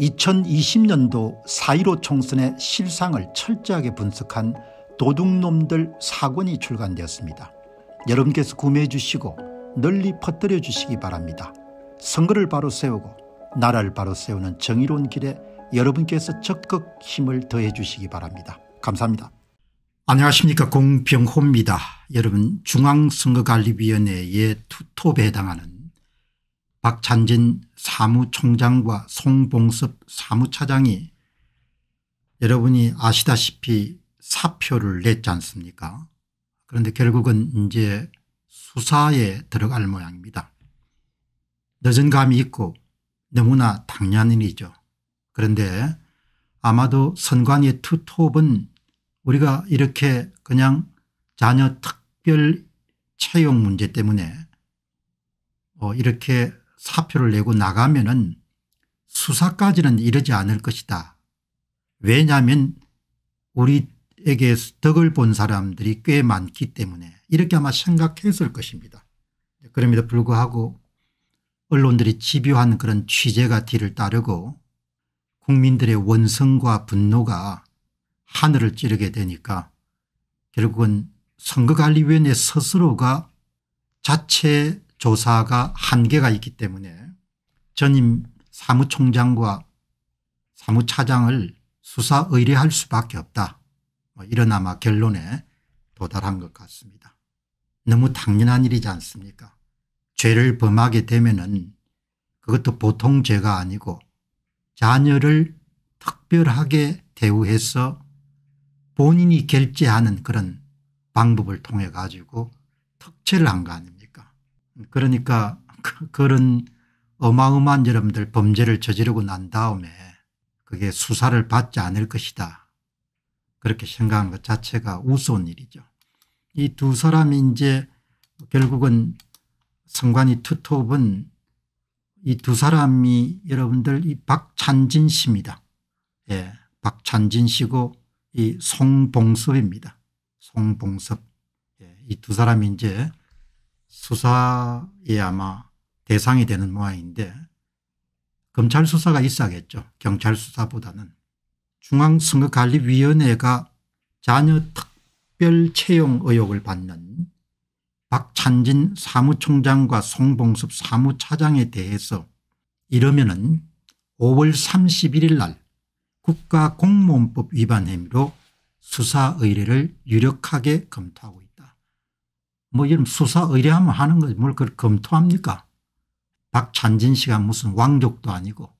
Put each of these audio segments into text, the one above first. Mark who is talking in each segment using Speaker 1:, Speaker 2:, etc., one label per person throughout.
Speaker 1: 2020년도 4.15 총선의 실상을 철저하게 분석한 도둑놈들 사권이 출간되었습니다. 여러분께서 구매해 주시고 널리 퍼뜨려 주시기 바랍니다. 선거를 바로 세우고 나라를 바로 세우는 정의로운 길에 여러분께서 적극 힘을 더해 주시기 바랍니다. 감사합니다. 안녕하십니까 공병호입니다. 여러분 중앙선거관리위원회의 투톱에 해당하는 박찬진 사무총장과 송봉섭 사무차장이 여러분이 아시다시피 사표를 냈지 않습니까 그런데 결국은 이제 수사에 들어갈 모양입니다. 늦은 감이 있고 너무나 당연한 일이죠. 그런데 아마도 선관위 투톱은 우리가 이렇게 그냥 자녀 특별 채용 문제 때문에 뭐 이렇게 사표를 내고 나가면은 수사까지는 이르지 않을 것이다. 왜냐하면 우리에게 덕을 본 사람들이 꽤 많기 때문에 이렇게 아마 생각했을 것입니다. 그럼에도 불구하고 언론들이 집요한 그런 취재가 뒤를 따르고 국민들의 원성과 분노가 하늘을 찌르게 되니까 결국은 선거관리위원회 스스로가 자체 조사가 한계가 있기 때문에 전임 사무총장과 사무차장을 수사 의뢰할 수밖에 없다. 뭐 이런 아마 결론에 도달한 것 같습니다. 너무 당연한 일이지 않습니까 죄를 범하게 되면 그것도 보통 죄가 아니고 자녀를 특별하게 대우해서 본인이 결제하는 그런 방법을 통해 가지고 특채를 한 거 아닙니까 그러니까 그, 그런 어마어마한 여러분들 범죄를 저지르고 난 다음에 그게 수사를 받지 않을 것이다. 그렇게 생각한 것 자체가 우스운 일이죠. 이 두 사람이 이제 결국은 성관이 투톱은 이 두 사람이 여러분들 이 박찬진 씨입니다. 예, 박찬진 씨고 이 송봉섭입니다. 송봉섭. 예, 이 두 사람이 이제 수사에 아마 대상이 되는 모양인데 검찰 수사가 있어야겠죠. 경찰 수사보다는. 중앙선거관리위원회가 자녀 특별 채용 의혹을 받는 박찬진 사무총장과 송봉섭 사무차장에 대해서 이러면 은 5월 31일 날 국가공무원법 위반 혐의로 수사 의뢰를 유력하게 검토하고 있습니다. 뭐 이런 수사 의뢰하면 하는 거지 뭘 그걸 검토합니까 박찬진 씨가 무슨 왕족도 아니고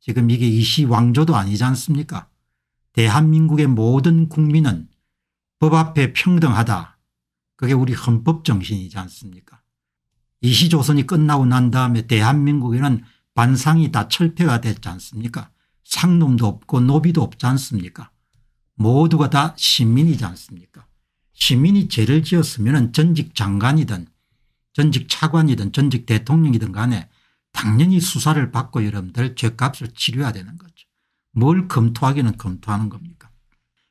Speaker 1: 지금 이게 이시 왕조도 아니지 않습니까 대한민국의 모든 국민은 법 앞에 평등하다 그게 우리 헌법 정신이지 않습니까 이시조선이 끝나고 난 다음에 대한민국에는 반상이 다 철폐가 됐지 않습니까 상놈도 없고 노비도 없지 않습니까 모두가 다 시민이지 않습니까 시민이 죄를 지었으면 전직 장관이든 전직 차관이든 전직 대통령이든 간에 당연히 수사를 받고 여러분들 죄값을 치료해야 되는 거죠. 뭘 검토하기는 검토하는 겁니까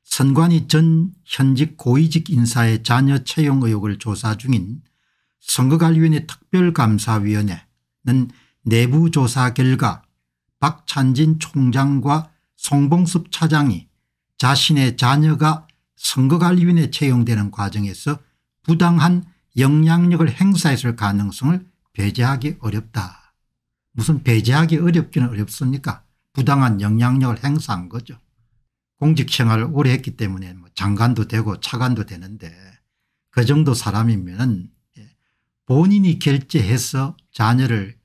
Speaker 1: 선관위 전 현직 고위직 인사의 자녀 채용 의혹을 조사 중인 선거관리위원회 특별감사위원회는 내부 조사 결과 박찬진 총장과 송봉섭 차장이 자신의 자녀가 선거관리위원회 채용되는 과정에서 부당한 영향력을 행사했을 가능성을 배제하기 어렵다. 무슨 배제하기 어렵기는 어렵습니까 부당한 영향력을 행사한 거죠. 공직생활을 오래 했기 때문에 뭐 장관도 되고 차관도 되는데 그 정도 사람이면 예, 본인이 결제해서 자녀를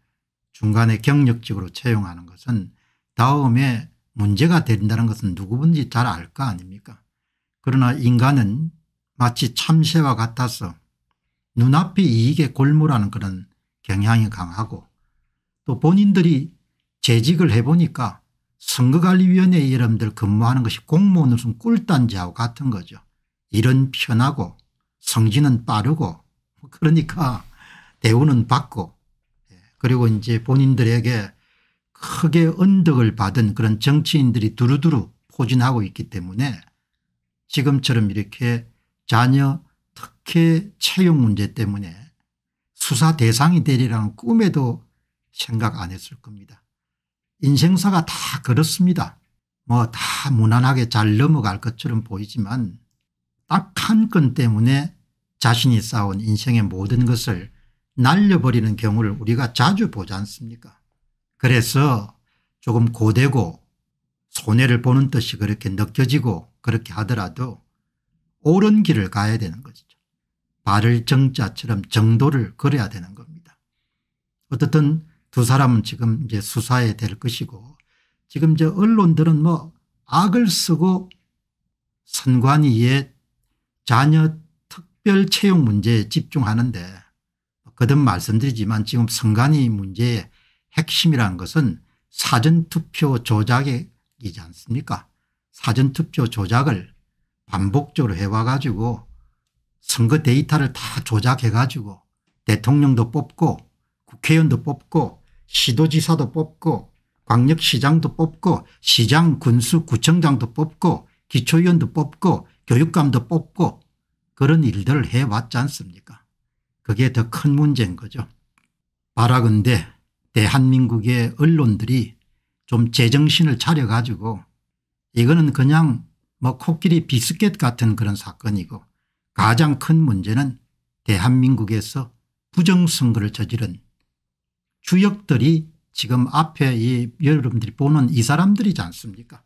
Speaker 1: 중간에 경력직으로 채용하는 것은 다음에 문제가 된다는 것은 누구든지 잘 알 거 아닙니까 그러나 인간은 마치 참새와 같아서 눈앞의 이익에 골몰하는 그런 경향이 강하고 또 본인들이 재직을 해보니까 선거관리위원회 이름들 근무하는 것이 공무원 무슨 꿀단지하고 같은 거죠. 일은 편하고 성진은 빠르고 뭐 그러니까 대우는 받고 예, 그리고 이제 본인들에게 크게 언덕을 받은 그런 정치인들이 두루두루 포진하고 있기 때문에 지금처럼 이렇게 자녀 특혜 채용 문제 때문에 수사 대상이 되리라는 꿈에도 생각 안 했을 겁니다. 인생사가 다 그렇습니다. 뭐 다 무난하게 잘 넘어갈 것처럼 보이지만 딱 한 건 때문에 자신이 쌓아온 인생의 모든 것을 날려버리는 경우를 우리가 자주 보지 않습니까 그래서 조금 고되고 손해를 보는 뜻이 그렇게 느껴지고 그렇게 하더라도 옳은 길을 가야 되는 것이죠. 발을 정자처럼 정도를 걸어야 되는 겁니다. 어떻든 두 사람은 지금 이제 수사에 될 것이고 지금 저 언론들은 뭐 악을 쓰고 선관위의 자녀 특별 채용 문제에 집중하는데 거듭 말씀드리지만 지금 선관위 문제의 핵심이라는 것은 사전투표 조작이지 않습니까 사전투표 조작을 반복적으로 해와 가지고 선거 데이터를 다 조작해 가지고 대통령도 뽑고 국회의원도 뽑고 시도지사도 뽑고 광역시장도 뽑고 시장 군수 구청장도 뽑고 기초위원도 뽑고 교육감도 뽑고 그런 일들을 해왔지 않습니까 그게 더 큰 문제인 거죠. 바라건대 대한민국의 언론들이 좀 제정신을 차려가지고 이거는 그냥 뭐 코끼리 비스켓 같은 그런 사건이고 가장 큰 문제는 대한민국에서 부정선거를 저지른 주역들이 지금 앞에 이 여러분들이 보는 이 사람들이지 않습니까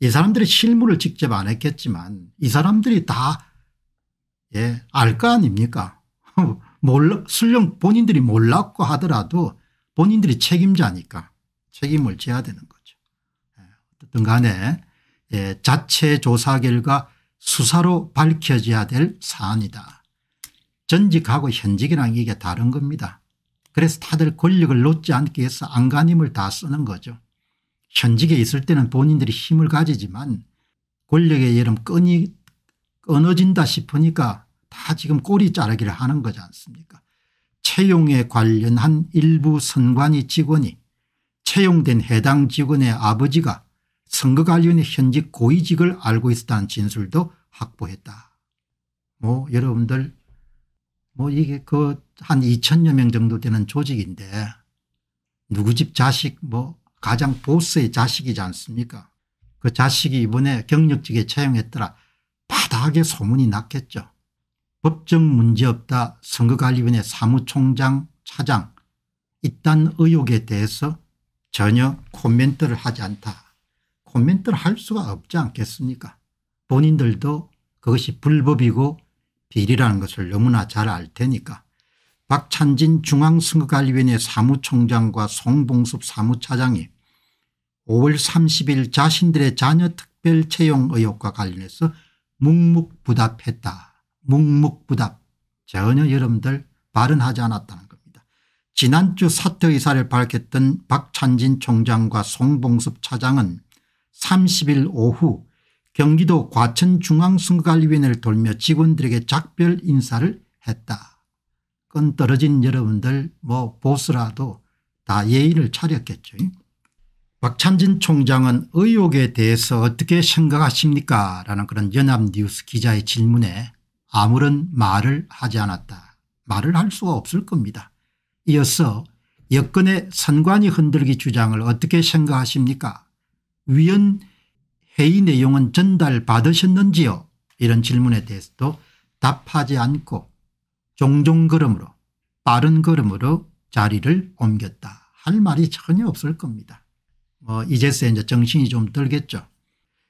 Speaker 1: 이 사람들이 실무를 직접 안 했겠지만 이 사람들이 다 알거 예, 아닙니까 몰라, 설령 본인들이 몰랐고 하더라도 본인들이 책임자니까 책임을 져야 되는 거죠 예, 어쨌든 간에 예, 자체 조사 결과 수사로 밝혀져야 될 사안이다. 전직하고 현직이랑 이게 다른 겁니다. 그래서 다들 권력을 놓지 않기 위해서 안간힘을 다 쓰는 거죠. 현직에 있을 때는 본인들이 힘을 가지지만 권력의 예름 끈이 끊어진다 싶으니까 다 지금 꼬리 자르기를 하는 거지 않습니까 채용에 관련한 일부 선관위 직원이 채용된 해당 직원의 아버지가 선거 관련의 현직 고위직을 알고 있었다는 진술도 확보했다. 뭐 여러분들 뭐 이게 그 한 2천여 명 정도 되는 조직인데 누구 집 자식 뭐 가장 보스의 자식이지 않습니까 그 자식이 이번에 경력직에 채용했더라 바닥에 소문이 났겠죠. 법정 문제없다 선거관리위원회 사무총장 차장 이딴 의혹에 대해서 전혀 코멘트를 하지 않다. 코멘트를 할 수가 없지 않겠습니까 본인들도 그것이 불법이고 비리라는 것을 너무나 잘 알 테니까 박찬진 중앙선거관리위원회 사무총장과 송봉섭 사무차장이 5월 30일 자신들의 자녀 특별 채용 의혹과 관련해서 묵묵부답했다. 묵묵부답. 전혀 여러분들 발언하지 않았다는 겁니다. 지난주 사퇴 의사를 밝혔던 박찬진 총장과 송봉섭 차장은 30일 오후 경기도 과천중앙선거관리위원회를 돌며 직원들에게 작별 인사를 했다. 건 떨어진 여러분들 뭐 보스라도 다 예의를 차렸겠죠. 박찬진 총장은 의혹에 대해서 어떻게 생각하십니까 라는 그런 연합뉴스 기자의 질문에 아무런 말을 하지 않았다. 말을 할 수가 없을 겁니다. 이어서 여권의 선관위 흔들기 주장을 어떻게 생각하십니까 위원회의 내용은 전달받으셨는지요 이런 질문에 대해서도 답하지 않고 종종 걸음으로 빠른 걸음으로 자리를 옮겼다 할 말이 전혀 없을 겁니다. 뭐 이제서야 이제 정신이 좀 들겠죠.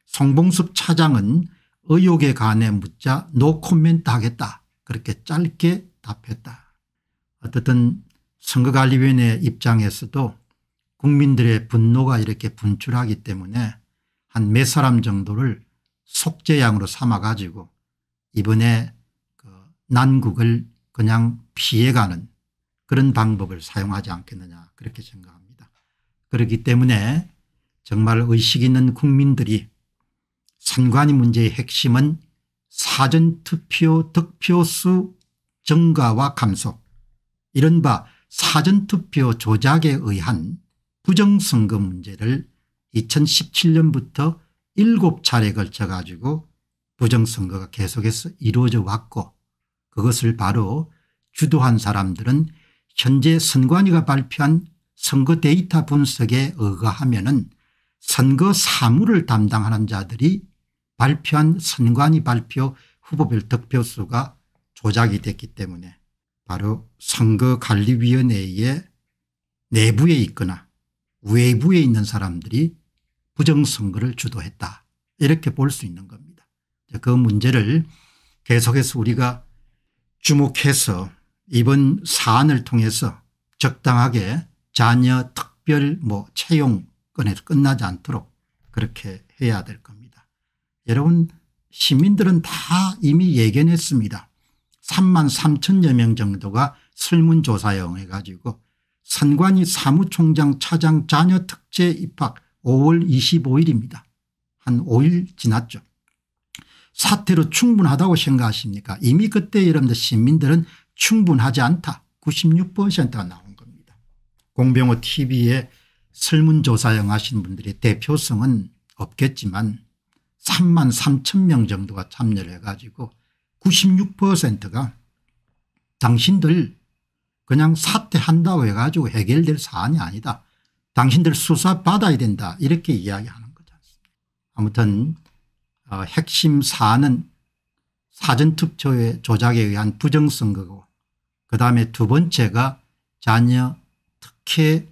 Speaker 1: 송봉섭 차장은 의혹에 관해 묻자 노 코멘트 하겠다 그렇게 짧게 답했다. 어쨌든 선거관리위원회 입장에서도 국민들의 분노가 이렇게 분출하기 때문에 한 몇 사람 정도를 속죄양으로 삼아 가지고 이번에 그 난국을 그냥 피해가는 그런 방법을 사용하지 않겠느냐 그렇게 생각합니다. 그렇기 때문에 정말 의식 있는 국민들이 선관위 문제의 핵심은 사전투표 득표수 증가와 감소 이른바 사전투표 조작에 의한 부정선거 문제를 2017년부터 7차례에 걸쳐 가지고 부정선거가 계속해서 이루어져 왔고 그것을 바로 주도한 사람들은 현재 선관위가 발표한 선거 데이터 분석에 의거하면 은 선거 사무를 담당하는 자들이 발표한 선관위 발표 후보별 득표수가 조작이 됐기 때문에 바로 선거관리위원회의 내부에 있거나 외부에 있는 사람들이 부정선거를 주도했다 이렇게 볼 수 있는 겁니다. 그 문제를 계속해서 우리가 주목해서 이번 사안을 통해서 적당하게 자녀 특별 뭐 채용건에서 끝나지 않도록 그렇게 해야 될 겁니다. 여러분 시민들은 다 이미 예견했습니다. 3만 3천여 명 정도가 설문조사용해 가지고 선관위 사무총장 차장 자녀 특제 입학 5월 25일입니다. 한 5일 지났죠. 사태로 충분하다고 생각하십니까 이미 그때 여러분들 시민들은 충분하지 않다 96%가 나온 겁니다. 공병호 tv의 설문조사영 하신 분들의 대표성은 없겠지만 3만 3천 명 정도가 참여를 해가지고 96%가 당신들 그냥 사 한다고 해가지고 해결될 사안이 아니다. 당신들 수사 받아야 된다 이렇게 이야기하는 거지 않습니까 아무튼 어, 핵심 사안은 사전투표의 조작에 의한 부정선거고 그다음에 두 번째가 자녀 특혜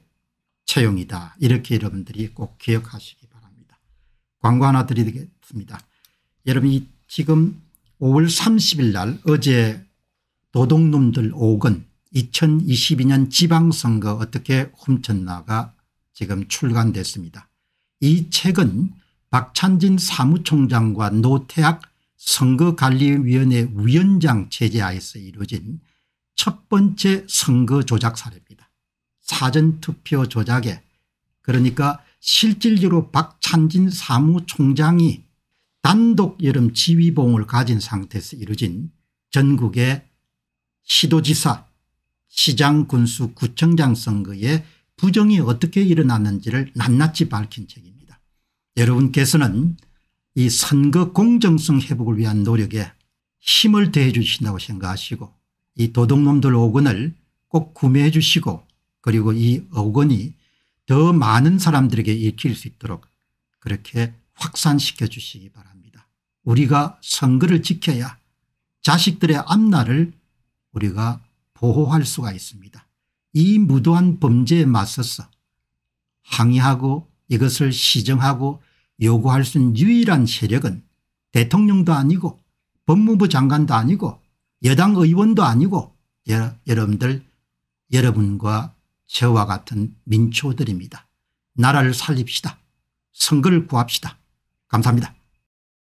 Speaker 1: 채용이다 이렇게 여러분들이 꼭 기억하시기 바랍니다. 광고 하나 드리겠습니다. 여러분이 지금 5월 30일 날 어제 도둑놈들 5건 2022년 지방선거 어떻게 훔쳤나가 지금 출간됐습니다. 이 책은 박찬진 사무총장과 노태학 선거관리위원회 위원장 체제하에서 이루어진 첫 번째 선거 조작 사례입니다. 사전투표 조작에 그러니까 실질적으로 박찬진 사무총장이 단독 여름 지휘봉을 가진 상태에서 이루어진 전국의 시도지사 시장 군수 구청장 선거에 부정이 어떻게 일어났는지를 낱낱이 밝힌 책입니다. 여러분께서는 이 선거 공정성 회복을 위한 노력에 힘을 대해 주신다고 생각하시고 이 도둑놈들 5권을 꼭 구매해 주시고 그리고 이 5권이 더 많은 사람들에게 읽힐 수 있도록 그렇게 확산시켜 주시기 바랍니다. 우리가 선거를 지켜야 자식들의 앞날을 우리가 보호할 수가 있습니다. 이 무도한 범죄에 맞서서 항의하고 이것을 시정하고 요구할 수 있는 유일한 세력은 대통령도 아니고 법무부 장관도 아니고 여당 의원도 아니고 여, 여 러분들 여러분과 저와 같은 민초들입니다. 나라를 살립시다. 선거를 구합시다. 감사합니다.